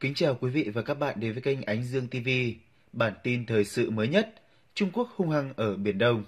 Kính chào quý vị và các bạn đến với kênh Ánh Dương TV, bản tin thời sự mới nhất, Trung Quốc hung hăng ở Biển Đông.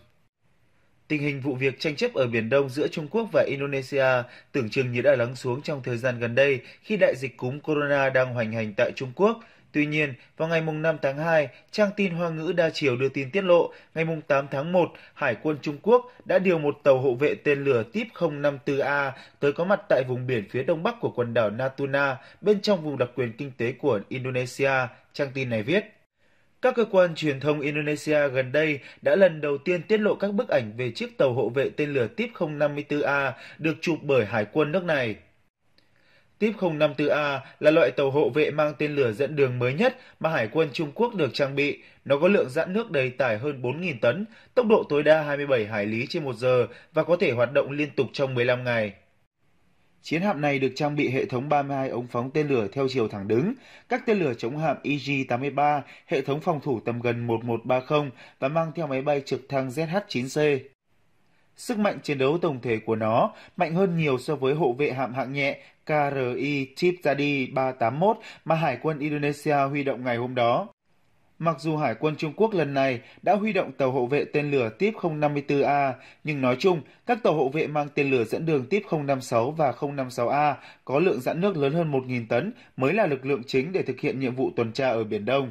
Tình hình vụ việc tranh chấp ở Biển Đông giữa Trung Quốc và Indonesia tưởng chừng như đã lắng xuống trong thời gian gần đây khi đại dịch cúm corona đang hoành hành tại Trung Quốc Tuy nhiên, vào ngày 5 tháng 2, trang tin Hoa ngữ đa chiều đưa tin tiết lộ, ngày 8 tháng 1, Hải quân Trung Quốc đã điều một tàu hộ vệ tên lửa TIP 054A tới có mặt tại vùng biển phía đông bắc của quần đảo Natuna, bên trong vùng đặc quyền kinh tế của Indonesia, trang tin này viết. Các cơ quan truyền thông Indonesia gần đây đã lần đầu tiên tiết lộ các bức ảnh về chiếc tàu hộ vệ tên lửa TIP 054A được chụp bởi Hải quân nước này. Tiếp 054A là loại tàu hộ vệ mang tên lửa dẫn đường mới nhất mà Hải quân Trung Quốc được trang bị. Nó có lượng giãn nước đầy tải hơn 4.000 tấn, tốc độ tối đa 27 hải lý trên 1 giờ và có thể hoạt động liên tục trong 15 ngày. Chiến hạm này được trang bị hệ thống 32 ống phóng tên lửa theo chiều thẳng đứng, các tên lửa chống hạm ig e 83 hệ thống phòng thủ tầm gần 1130 và mang theo máy bay trực thăng ZH-9C. Sức mạnh chiến đấu tổng thể của nó mạnh hơn nhiều so với hộ vệ hạm hạng nhẹ KRI Chipzadi 381 mà Hải quân Indonesia huy động ngày hôm đó. Mặc dù Hải quân Trung Quốc lần này đã huy động tàu hộ vệ tên lửa tiếp 054A, nhưng nói chung, các tàu hộ vệ mang tên lửa dẫn đường tiếp 056 và 056A có lượng dãn nước lớn hơn 1.000 tấn mới là lực lượng chính để thực hiện nhiệm vụ tuần tra ở Biển Đông.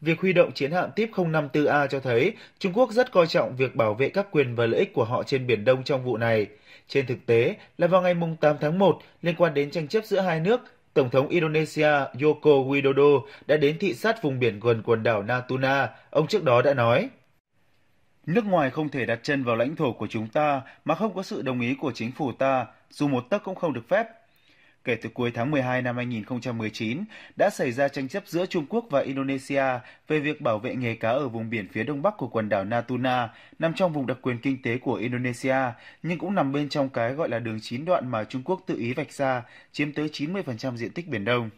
Việc huy động chiến hạm tiếp 054A cho thấy Trung Quốc rất coi trọng việc bảo vệ các quyền và lợi ích của họ trên Biển Đông trong vụ này. Trên thực tế, là vào ngày 8 tháng 1, liên quan đến tranh chấp giữa hai nước, Tổng thống Indonesia Joko Widodo đã đến thị sát vùng biển gần quần đảo Natuna. Ông trước đó đã nói, Nước ngoài không thể đặt chân vào lãnh thổ của chúng ta mà không có sự đồng ý của chính phủ ta, dù một tấc cũng không được phép, kể từ cuối tháng 12 năm 2019 đã xảy ra tranh chấp giữa Trung Quốc và Indonesia về việc bảo vệ nghề cá ở vùng biển phía đông bắc của quần đảo Natuna, nằm trong vùng đặc quyền kinh tế của Indonesia, nhưng cũng nằm bên trong cái gọi là đường chín đoạn mà Trung Quốc tự ý vạch ra, chiếm tới 90% diện tích biển đông.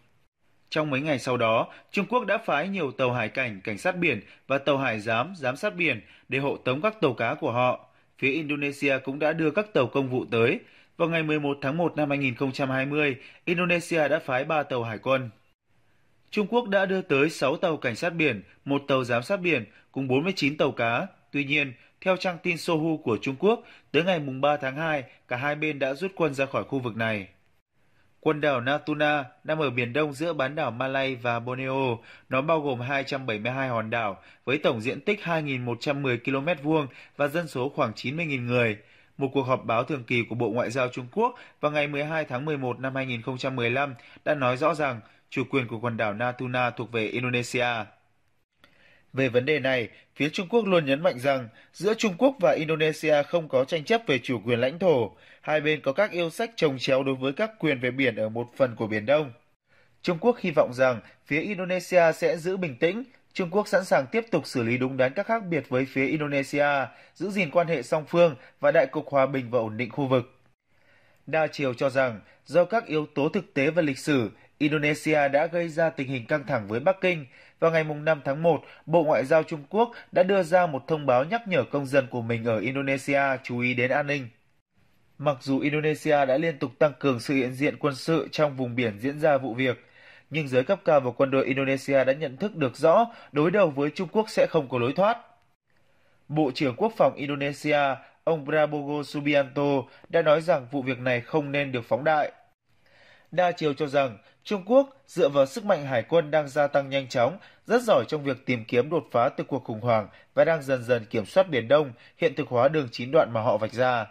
Trong mấy ngày sau đó, Trung Quốc đã phái nhiều tàu hải cảnh, cảnh sát biển và tàu hải giám, giám sát biển để hộ tống các tàu cá của họ. Phía Indonesia cũng đã đưa các tàu công vụ tới. Vào ngày 11 tháng 1 năm 2020, Indonesia đã phái 3 tàu hải quân. Trung Quốc đã đưa tới 6 tàu cảnh sát biển, một tàu giám sát biển cùng 49 tàu cá. Tuy nhiên, theo trang tin Sohu của Trung Quốc, tới ngày 3 tháng 2, cả hai bên đã rút quân ra khỏi khu vực này. Quần đảo Natuna nằm ở biển đông giữa bán đảo Malay và Borneo. Nó bao gồm 272 hòn đảo với tổng diện tích 2.110 km vuông và dân số khoảng 90.000 người một cuộc họp báo thường kỳ của Bộ Ngoại giao Trung Quốc vào ngày 12 tháng 11 năm 2015 đã nói rõ rằng chủ quyền của quần đảo Natuna thuộc về Indonesia. Về vấn đề này, phía Trung Quốc luôn nhấn mạnh rằng giữa Trung Quốc và Indonesia không có tranh chấp về chủ quyền lãnh thổ, hai bên có các yêu sách trồng chéo đối với các quyền về biển ở một phần của Biển Đông. Trung Quốc hy vọng rằng phía Indonesia sẽ giữ bình tĩnh, Trung Quốc sẵn sàng tiếp tục xử lý đúng đắn các khác biệt với phía Indonesia, giữ gìn quan hệ song phương và đại cục hòa bình và ổn định khu vực. Đa chiều cho rằng, do các yếu tố thực tế và lịch sử, Indonesia đã gây ra tình hình căng thẳng với Bắc Kinh. Vào ngày 5 tháng 1, Bộ Ngoại giao Trung Quốc đã đưa ra một thông báo nhắc nhở công dân của mình ở Indonesia chú ý đến an ninh. Mặc dù Indonesia đã liên tục tăng cường sự hiện diện quân sự trong vùng biển diễn ra vụ việc, nhưng giới cấp cao và quân đội Indonesia đã nhận thức được rõ đối đầu với Trung Quốc sẽ không có lối thoát. Bộ trưởng Quốc phòng Indonesia, ông Prabowo Subianto đã nói rằng vụ việc này không nên được phóng đại. Đa chiều cho rằng Trung Quốc dựa vào sức mạnh hải quân đang gia tăng nhanh chóng, rất giỏi trong việc tìm kiếm đột phá từ cuộc khủng hoảng và đang dần dần kiểm soát Biển Đông, hiện thực hóa đường chín đoạn mà họ vạch ra.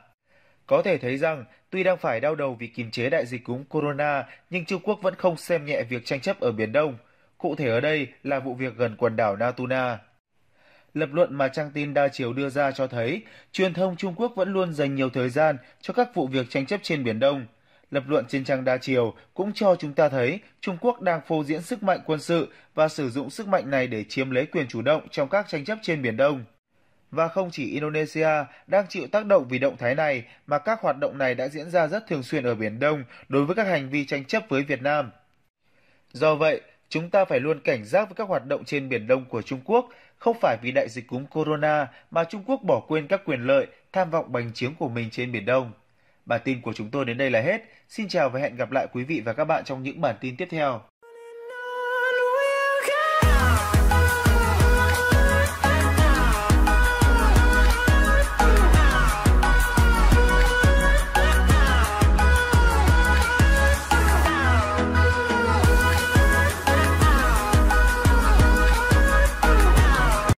Có thể thấy rằng, tuy đang phải đau đầu vì kiềm chế đại dịch cúm corona, nhưng Trung Quốc vẫn không xem nhẹ việc tranh chấp ở Biển Đông. Cụ thể ở đây là vụ việc gần quần đảo Natuna. Lập luận mà trang tin đa chiều đưa ra cho thấy, truyền thông Trung Quốc vẫn luôn dành nhiều thời gian cho các vụ việc tranh chấp trên Biển Đông. Lập luận trên trang đa chiều cũng cho chúng ta thấy Trung Quốc đang phô diễn sức mạnh quân sự và sử dụng sức mạnh này để chiếm lấy quyền chủ động trong các tranh chấp trên Biển Đông. Và không chỉ Indonesia đang chịu tác động vì động thái này mà các hoạt động này đã diễn ra rất thường xuyên ở Biển Đông đối với các hành vi tranh chấp với Việt Nam. Do vậy, chúng ta phải luôn cảnh giác với các hoạt động trên Biển Đông của Trung Quốc, không phải vì đại dịch cúm corona mà Trung Quốc bỏ quên các quyền lợi, tham vọng bành trướng của mình trên Biển Đông. Bản tin của chúng tôi đến đây là hết. Xin chào và hẹn gặp lại quý vị và các bạn trong những bản tin tiếp theo.